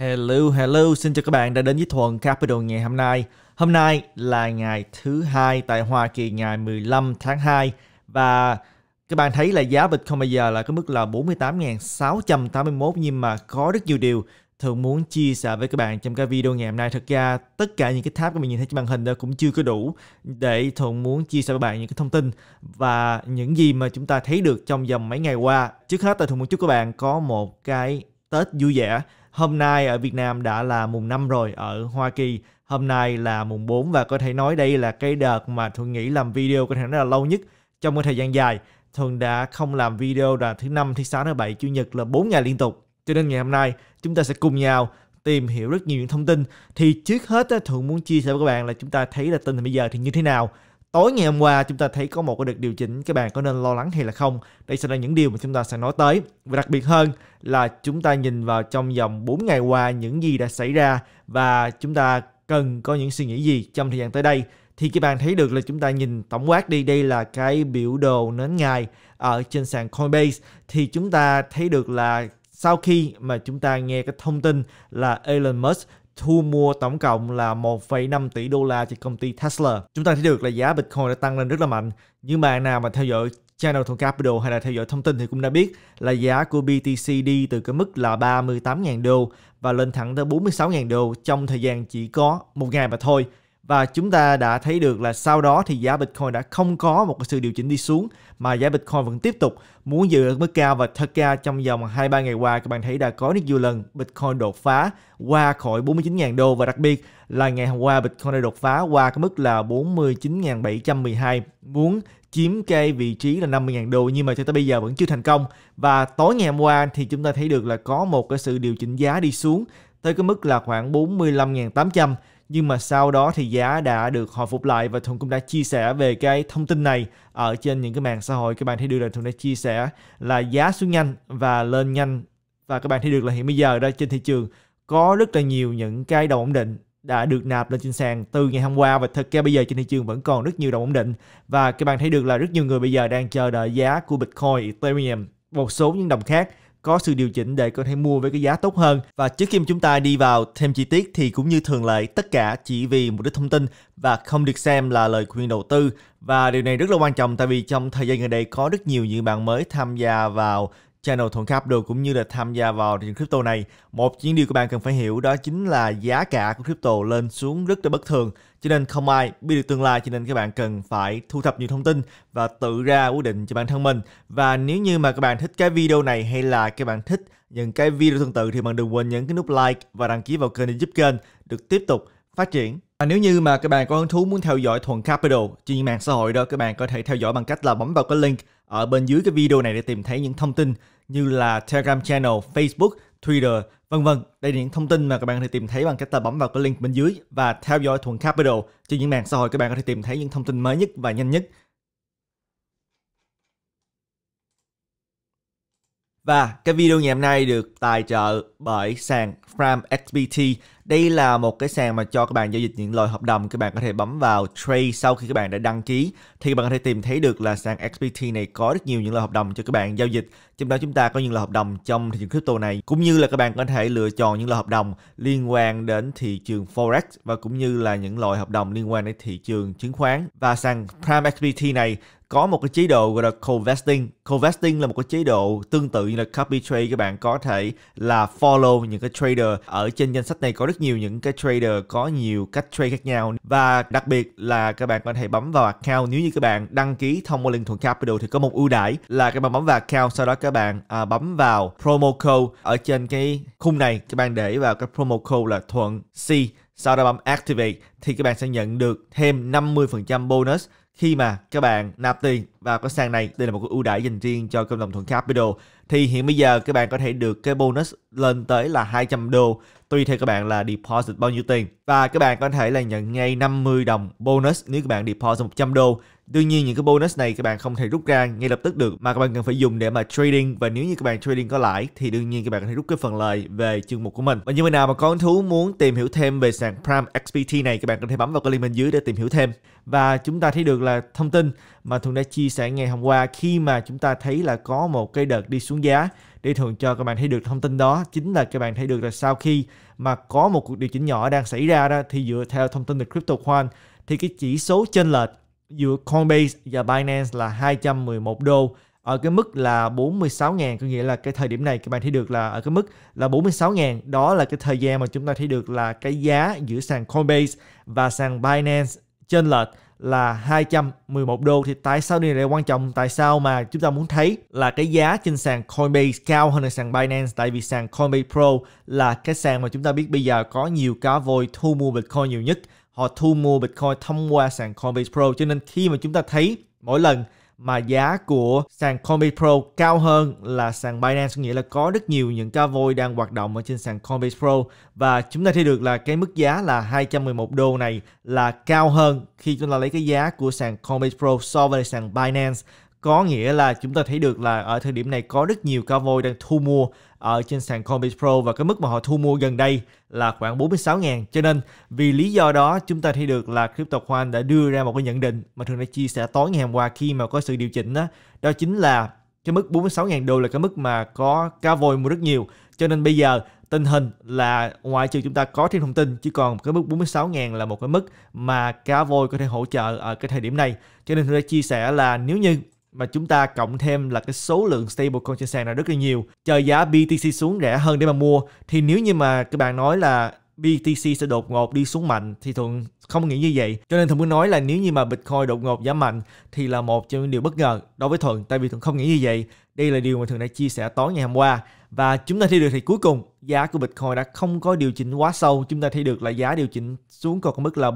Hello, hello, xin chào các bạn đã đến với Thuần Capital ngày hôm nay. Hôm nay là ngày thứ hai tại Hoa Kỳ ngày 15 tháng 2 và các bạn thấy là giá Bitcoin bây giờ là có mức là 48.681 nhưng mà có rất nhiều điều thường muốn chia sẻ với các bạn trong cái video ngày hôm nay thật ra tất cả những cái tab các bạn nhìn thấy trên màn hình đó cũng chưa có đủ để thường muốn chia sẻ với bạn những cái thông tin và những gì mà chúng ta thấy được trong vòng mấy ngày qua trước hết là thường muốn chúc các bạn có một cái Tết vui vẻ hôm nay ở Việt Nam đã là mùng 5 rồi, ở Hoa Kỳ hôm nay là mùng 4 và có thể nói đây là cái đợt mà Thuận nghĩ làm video có thể nói là lâu nhất trong một thời gian dài. Thuận đã không làm video là thứ năm, thứ sáu, thứ bảy, chủ nhật là 4 ngày liên tục. Cho nên ngày hôm nay chúng ta sẽ cùng nhau tìm hiểu rất nhiều những thông tin. Thì trước hết Thuận muốn chia sẻ với các bạn là chúng ta thấy là tình hình bây giờ thì như thế nào Tối ngày hôm qua chúng ta thấy có một cái đợt điều chỉnh các bạn có nên lo lắng hay là không. Đây sẽ là những điều mà chúng ta sẽ nói tới. Và đặc biệt hơn là chúng ta nhìn vào trong vòng 4 ngày qua những gì đã xảy ra và chúng ta cần có những suy nghĩ gì trong thời gian tới đây thì các bạn thấy được là chúng ta nhìn tổng quát đi đây là cái biểu đồ nến ngày ở trên sàn Coinbase thì chúng ta thấy được là sau khi mà chúng ta nghe cái thông tin là Elon Musk thu mua tổng cộng là 1,5 tỷ đô la cho công ty Tesla. Chúng ta thấy được là giá Bitcoin đã tăng lên rất là mạnh. Những bạn nào mà theo dõi channel Thuận Capital hay là theo dõi thông tin thì cũng đã biết là giá của BTC đi từ cái mức là 38.000 đô và lên thẳng tới 46.000 đô trong thời gian chỉ có một ngày mà thôi và chúng ta đã thấy được là sau đó thì giá Bitcoin đã không có một sự điều chỉnh đi xuống mà giá Bitcoin vẫn tiếp tục muốn giữ ở mức cao và thật ra trong vòng 2-3 ngày qua các bạn thấy đã có rất nhiều lần Bitcoin đột phá qua khỏi 49.000 đô và đặc biệt là ngày hôm qua Bitcoin đã đột phá qua cái mức là 49.712 muốn chiếm cái vị trí là 50.000 đô nhưng mà cho tới bây giờ vẫn chưa thành công và tối ngày hôm qua thì chúng ta thấy được là có một cái sự điều chỉnh giá đi xuống tới cái mức là khoảng 45.800 nhưng mà sau đó thì giá đã được hồi phục lại và thùng cũng đã chia sẻ về cái thông tin này ở trên những cái mạng xã hội các bạn thấy được là thùng đã chia sẻ là giá xuống nhanh và lên nhanh và các bạn thấy được là hiện bây giờ ra trên thị trường có rất là nhiều những cái đồng ổn định đã được nạp lên trên sàn từ ngày hôm qua và thực ra bây giờ trên thị trường vẫn còn rất nhiều đồng ổn định và các bạn thấy được là rất nhiều người bây giờ đang chờ đợi giá của Bitcoin, Ethereum, một số những đồng khác có sự điều chỉnh để có thể mua với cái giá tốt hơn. Và trước khi chúng ta đi vào thêm chi tiết thì cũng như thường lệ tất cả chỉ vì mục đích thông tin và không được xem là lời khuyên đầu tư. Và điều này rất là quan trọng tại vì trong thời gian gần đây có rất nhiều những bạn mới tham gia vào channel Thuận Capital cũng như là tham gia vào thị trường crypto này. Một những điều các bạn cần phải hiểu đó chính là giá cả của crypto lên xuống rất là bất thường, cho nên không ai biết được tương lai cho nên các bạn cần phải thu thập nhiều thông tin và tự ra quyết định cho bản thân mình. Và nếu như mà các bạn thích cái video này hay là các bạn thích những cái video tương tự thì bạn đừng quên nhấn cái nút like và đăng ký vào kênh để giúp kênh được tiếp tục phát triển. Và nếu như mà các bạn có hứng thú muốn theo dõi Thuận Capital trên mạng xã hội đó, các bạn có thể theo dõi bằng cách là bấm vào cái link ở bên dưới cái video này để tìm thấy những thông tin như là Telegram channel, Facebook, Twitter, vân vân. Đây là những thông tin mà các bạn có thể tìm thấy bằng cách là bấm vào cái link bên dưới và theo dõi Thuận Capital trên những mạng xã hội các bạn có thể tìm thấy những thông tin mới nhất và nhanh nhất Và cái video ngày hôm nay được tài trợ bởi sàn Fram XBT. Đây là một cái sàn mà cho các bạn giao dịch những lời hợp đồng. Các bạn có thể bấm vào trade sau khi các bạn đã đăng ký. Thì các bạn có thể tìm thấy được là sàn XBT này có rất nhiều những lời hợp đồng cho các bạn giao dịch. Trong đó chúng ta có những lời hợp đồng trong thị trường crypto này. Cũng như là các bạn có thể lựa chọn những lời hợp đồng liên quan đến thị trường Forex và cũng như là những loại hợp đồng liên quan đến thị trường chứng khoán. Và sàn Prime XBT này có một cái chế độ gọi là co-vesting. Co-vesting là một cái chế độ tương tự như là copy trade các bạn có thể là follow những cái trader. Ở trên danh sách này có rất nhiều những cái trader có nhiều cách trade khác nhau và đặc biệt là các bạn có thể bấm vào account nếu như các bạn đăng ký thông qua thuận Capital thì có một ưu đãi là các bạn bấm vào account sau đó các bạn à, bấm vào promo code ở trên cái khung này các bạn để vào cái promo code là thuận C sau đó bấm activate thì các bạn sẽ nhận được thêm 50% bonus khi mà các bạn nạp tiền vào cái sàn này đây là một cái ưu đãi dành riêng cho cộng đồng thuận capital thì hiện bây giờ các bạn có thể được cái bonus lên tới là 200 đô tùy theo các bạn là deposit bao nhiêu tiền và các bạn có thể là nhận ngay 50 đồng bonus nếu các bạn deposit 100 đô Tuy nhiên những cái bonus này các bạn không thể rút ra ngay lập tức được mà các bạn cần phải dùng để mà trading và nếu như các bạn trading có lãi thì đương nhiên các bạn có thể rút cái phần lời về chương mục của mình. Và như vậy nào mà có hứng thú muốn tìm hiểu thêm về sàn Prime XPT này các bạn có thể bấm vào cái link bên dưới để tìm hiểu thêm. Và chúng ta thấy được là thông tin mà Thuận đã chia sẻ ngày hôm qua khi mà chúng ta thấy là có một cái đợt đi xuống giá để thường cho các bạn thấy được thông tin đó chính là các bạn thấy được là sau khi mà có một cuộc điều chỉnh nhỏ đang xảy ra đó thì dựa theo thông tin từ CryptoQuant thì cái chỉ số chênh lệch giữa Coinbase và Binance là 211 đô ở cái mức là 46.000 có nghĩa là cái thời điểm này các bạn thấy được là ở cái mức là 46.000 đó là cái thời gian mà chúng ta thấy được là cái giá giữa sàn Coinbase và sàn Binance trên lệch là 211 đô thì tại sao điều này quan trọng tại sao mà chúng ta muốn thấy là cái giá trên sàn Coinbase cao hơn là sàn Binance tại vì sàn Coinbase Pro là cái sàn mà chúng ta biết bây giờ có nhiều cá voi thu mua Bitcoin nhiều nhất họ thu mua Bitcoin thông qua sàn Coinbase Pro cho nên khi mà chúng ta thấy mỗi lần mà giá của sàn coinbase Pro cao hơn là sàn Binance có nghĩa là có rất nhiều những ca voi đang hoạt động ở trên sàn coinbase Pro và chúng ta thấy được là cái mức giá là 211 đô này là cao hơn khi chúng ta lấy cái giá của sàn coinbase Pro so với sàn Binance có nghĩa là chúng ta thấy được là ở thời điểm này có rất nhiều cao voi đang thu mua ở trên sàn Coinbase Pro và cái mức mà họ thu mua gần đây là khoảng 46 000 Cho nên vì lý do đó chúng ta thấy được là CryptoQuant đã đưa ra một cái nhận định mà thường đã chia sẻ tối ngày hôm qua khi mà có sự điều chỉnh đó, đó chính là cái mức 46.000 đô là cái mức mà có cá voi mua rất nhiều. Cho nên bây giờ tình hình là ngoại trừ chúng ta có thêm thông tin chứ còn cái mức 46.000 là một cái mức mà cá voi có thể hỗ trợ ở cái thời điểm này. Cho nên tôi đã chia sẻ là nếu như mà chúng ta cộng thêm là cái số lượng stablecoin trên sàn là rất là nhiều chờ giá BTC xuống rẻ hơn để mà mua thì nếu như mà các bạn nói là BTC sẽ đột ngột đi xuống mạnh thì Thuận không nghĩ như vậy. Cho nên Thuận muốn nói là nếu như mà Bitcoin đột ngột giảm mạnh thì là một trong những điều bất ngờ đối với Thuận tại vì Thuận không nghĩ như vậy. Đây là điều mà Thuận đã chia sẻ tối ngày hôm qua và chúng ta thấy được thì cuối cùng giá của Bitcoin đã không có điều chỉnh quá sâu. Chúng ta thấy được là giá điều chỉnh xuống còn mức là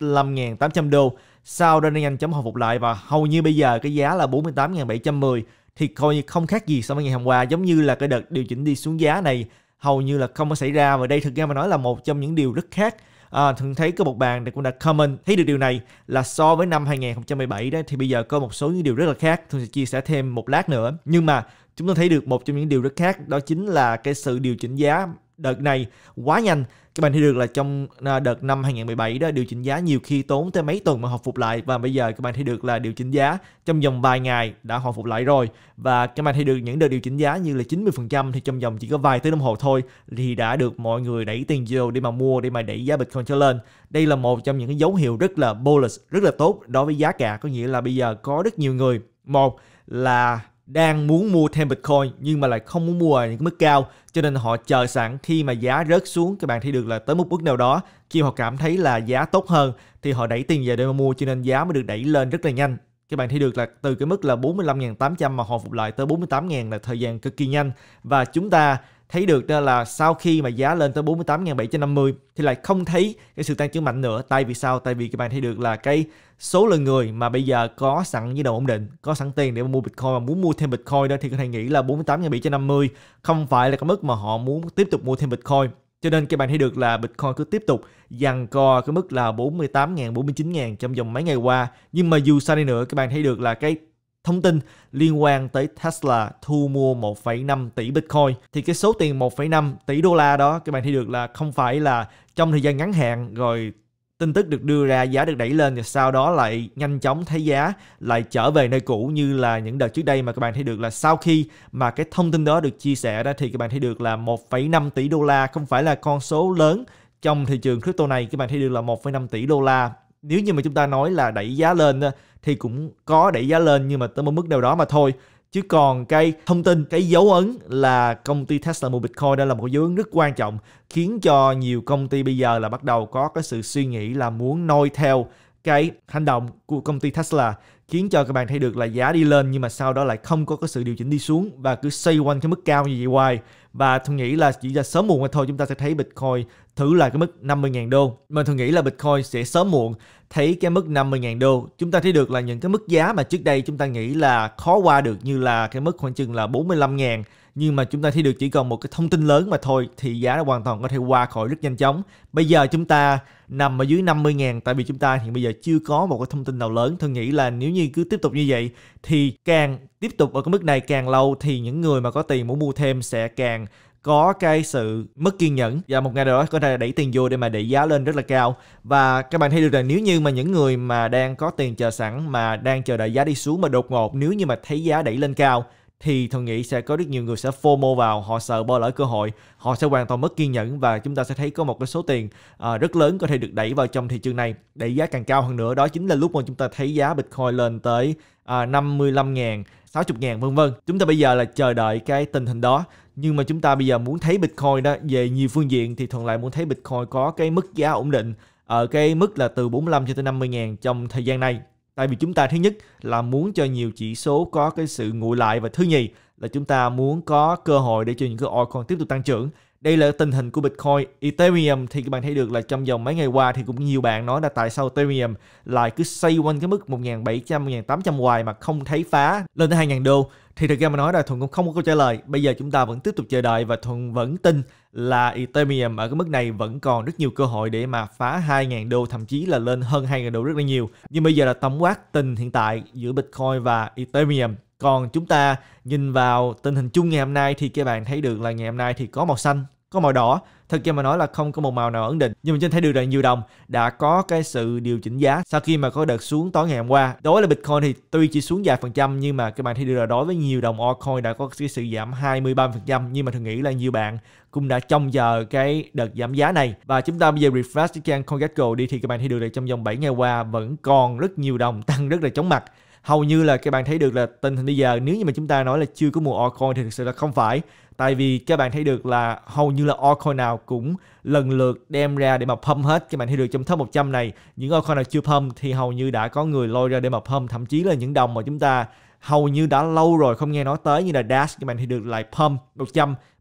45.800 đô sau đó Đen nhanh chóng hồi phục lại và hầu như bây giờ cái giá là 48.710 thì coi như không khác gì so với ngày hôm qua giống như là cái đợt điều chỉnh đi xuống giá này hầu như là không có xảy ra và đây thực ra mà nói là một trong những điều rất khác à, thường thấy có một bạn thì cũng đã comment thấy được điều này là so với năm 2017 đó thì bây giờ có một số những điều rất là khác tôi sẽ chia sẻ thêm một lát nữa nhưng mà chúng ta thấy được một trong những điều rất khác đó chính là cái sự điều chỉnh giá đợt này quá nhanh các bạn thấy được là trong à, đợt năm 2017 đó điều chỉnh giá nhiều khi tốn tới mấy tuần mà hồi phục lại và bây giờ các bạn thấy được là điều chỉnh giá trong vòng vài ngày đã hồi phục lại rồi và các bạn thấy được những đợt điều chỉnh giá như là 90% thì trong vòng chỉ có vài tiếng đồng hồ thôi thì đã được mọi người đẩy tiền vô để mà mua để mà đẩy giá Bitcoin cho lên. Đây là một trong những cái dấu hiệu rất là bullish, rất là tốt đối với giá cả có nghĩa là bây giờ có rất nhiều người một là đang muốn mua thêm Bitcoin nhưng mà lại không muốn mua ở những mức cao cho nên họ chờ sẵn khi mà giá rớt xuống các bạn thấy được là tới một bước nào đó khi họ cảm thấy là giá tốt hơn thì họ đẩy tiền về để mà mua cho nên giá mới được đẩy lên rất là nhanh các bạn thấy được là từ cái mức là 45.800 mà họ phục lại tới 48.000 là thời gian cực kỳ nhanh và chúng ta thấy được đó là sau khi mà giá lên tới 48.750 thì lại không thấy cái sự tăng trưởng mạnh nữa tại vì sao tại vì các bạn thấy được là cái số lượng người mà bây giờ có sẵn như đầu ổn định có sẵn tiền để mua bitcoin và muốn mua thêm bitcoin đó thì có thể nghĩ là 48.750 không phải là cái mức mà họ muốn tiếp tục mua thêm bitcoin cho nên các bạn thấy được là Bitcoin cứ tiếp tục dằn co cái mức là 48.000, 49.000 trong vòng mấy ngày qua. Nhưng mà dù sao đi nữa các bạn thấy được là cái thông tin liên quan tới Tesla thu mua 1,5 tỷ Bitcoin thì cái số tiền 1,5 tỷ đô la đó các bạn thấy được là không phải là trong thời gian ngắn hạn rồi tin tức được đưa ra giá được đẩy lên và sau đó lại nhanh chóng thấy giá lại trở về nơi cũ như là những đợt trước đây mà các bạn thấy được là sau khi mà cái thông tin đó được chia sẻ đó thì các bạn thấy được là 1,5 tỷ đô la không phải là con số lớn trong thị trường crypto này các bạn thấy được là 1,5 tỷ đô la nếu như mà chúng ta nói là đẩy giá lên thì cũng có đẩy giá lên nhưng mà tới một mức nào đó mà thôi chứ còn cái thông tin cái dấu ấn là công ty Tesla mua Bitcoin đó là một dấu ấn rất quan trọng khiến cho nhiều công ty bây giờ là bắt đầu có cái sự suy nghĩ là muốn noi theo cái hành động của công ty Tesla khiến cho các bạn thấy được là giá đi lên nhưng mà sau đó lại không có cái sự điều chỉnh đi xuống và cứ xoay quanh cái mức cao như vậy hoài và tôi nghĩ là chỉ là sớm muộn mà thôi chúng ta sẽ thấy Bitcoin thử lại cái mức 50.000 đô mình tôi nghĩ là Bitcoin sẽ sớm muộn thấy cái mức 50.000 đô chúng ta thấy được là những cái mức giá mà trước đây chúng ta nghĩ là khó qua được như là cái mức khoảng chừng là 45.000 nhưng mà chúng ta thấy được chỉ còn một cái thông tin lớn mà thôi thì giá nó hoàn toàn có thể qua khỏi rất nhanh chóng. Bây giờ chúng ta nằm ở dưới 50 000 tại vì chúng ta hiện bây giờ chưa có một cái thông tin nào lớn. Tôi nghĩ là nếu như cứ tiếp tục như vậy thì càng tiếp tục ở cái mức này càng lâu thì những người mà có tiền muốn mua thêm sẽ càng có cái sự mất kiên nhẫn và một ngày nào đó có thể đẩy tiền vô để mà đẩy giá lên rất là cao và các bạn thấy được là nếu như mà những người mà đang có tiền chờ sẵn mà đang chờ đợi giá đi xuống mà đột ngột nếu như mà thấy giá đẩy lên cao thì thường nghĩ sẽ có rất nhiều người sẽ FOMO vào, họ sợ bỏ lỡ cơ hội, họ sẽ hoàn toàn mất kiên nhẫn và chúng ta sẽ thấy có một cái số tiền à, rất lớn có thể được đẩy vào trong thị trường này, đẩy giá càng cao hơn nữa. Đó chính là lúc mà chúng ta thấy giá Bitcoin lên tới à, 55 ngàn 60 ngàn vân vân. Chúng ta bây giờ là chờ đợi cái tình hình đó. Nhưng mà chúng ta bây giờ muốn thấy Bitcoin đó về nhiều phương diện thì thuận lại muốn thấy Bitcoin có cái mức giá ổn định ở cái mức là từ 45 cho tới 50 ngàn trong thời gian này Tại vì chúng ta thứ nhất là muốn cho nhiều chỉ số có cái sự nguội lại và thứ nhì là chúng ta muốn có cơ hội để cho những cái altcoin tiếp tục tăng trưởng. Đây là tình hình của Bitcoin, Ethereum thì các bạn thấy được là trong vòng mấy ngày qua thì cũng nhiều bạn nói là tại sao Ethereum lại cứ xoay quanh cái mức 1.700, 1.800 hoài mà không thấy phá lên tới 2.000 đô. Thì thực ra mà nói là Thuận cũng không có câu trả lời. Bây giờ chúng ta vẫn tiếp tục chờ đợi và Thuận vẫn tin là Ethereum ở cái mức này vẫn còn rất nhiều cơ hội để mà phá 2.000 đô thậm chí là lên hơn 2.000 đô rất là nhiều. Nhưng bây giờ là tổng quát tình hiện tại giữa Bitcoin và Ethereum. Còn chúng ta nhìn vào tình hình chung ngày hôm nay thì các bạn thấy được là ngày hôm nay thì có màu xanh có màu đỏ thật ra mà nói là không có một màu nào ấn định nhưng mà trên thấy được rằng nhiều đồng đã có cái sự điều chỉnh giá sau khi mà có đợt xuống tối ngày hôm qua đối với bitcoin thì tuy chỉ xuống vài phần trăm nhưng mà các bạn thấy được là đối với nhiều đồng altcoin đã có cái sự giảm 23 phần trăm nhưng mà thường nghĩ là nhiều bạn cũng đã trông chờ cái đợt giảm giá này và chúng ta bây giờ refresh cái trang CoinGecko đi thì các bạn thấy được là trong vòng 7 ngày qua vẫn còn rất nhiều đồng tăng rất là chóng mặt hầu như là các bạn thấy được là tình hình bây giờ nếu như mà chúng ta nói là chưa có mùa altcoin thì thực sự là không phải tại vì các bạn thấy được là hầu như là altcoin nào cũng lần lượt đem ra để mà pump hết các bạn thấy được trong top 100 này những altcoin nào chưa pump thì hầu như đã có người lôi ra để mà pump thậm chí là những đồng mà chúng ta hầu như đã lâu rồi không nghe nói tới như là Dash các bạn thì được lại pump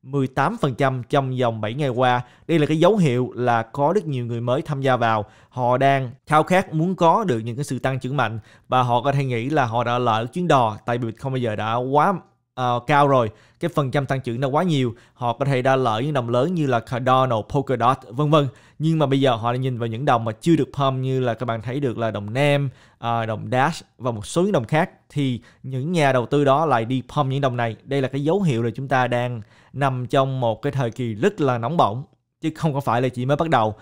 118% trong vòng 7 ngày qua. Đây là cái dấu hiệu là có rất nhiều người mới tham gia vào. Họ đang khao khát muốn có được những cái sự tăng trưởng mạnh và họ có thể nghĩ là họ đã lỡ chuyến đò tại vì không bao giờ đã quá uh, cao rồi cái phần trăm tăng trưởng nó quá nhiều họ có thể đã lợi những đồng lớn như là Cardano, Polkadot vân vân nhưng mà bây giờ họ đã nhìn vào những đồng mà chưa được pump như là các bạn thấy được là đồng Nam, uh, ờ, đồng Dash và một số những đồng khác thì những nhà đầu tư đó lại đi pump những đồng này đây là cái dấu hiệu là chúng ta đang nằm trong một cái thời kỳ rất là nóng bỏng chứ không có phải là chỉ mới bắt đầu